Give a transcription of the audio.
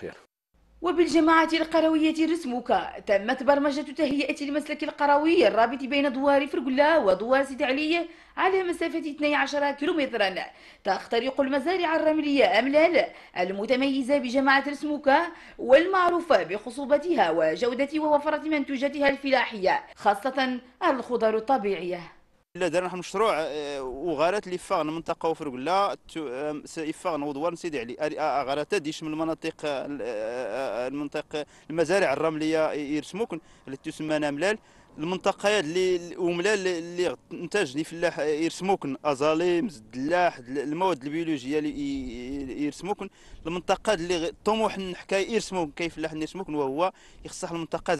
خير وبالجماعة القروية رسمك تمت برمجة تهيئة المسلك القروي الرابط بين دوار فرقلا ودوار سيد علي على مسافة 12 كيلومترا تخترق المزارع الرملية أملال المتميزة بجماعة رسمك والمعروفة بخصوبتها وجودة ووفرة منتوجاتها الفلاحية خاصة الخضر الطبيعية الا درنا واحد المشروع آه، وغارات اللي فاغ المنطقه وفرقلا سيفاغن ودوار سيدي علي آه، آه، غارات يشمل المناطق المنطقه المزارع الرمليه يرسموكن اللي تسمى ناملال نعم المنطقه اللي وملال اللي انتاج اللي فلاح يرسموكن ازاليم الدلاح المواد البيولوجيه اللي يرسموكن المنطقه اللي طموح حكاية يرسموكن كيف فلاح يرسموكن وهو يخصح المنطقه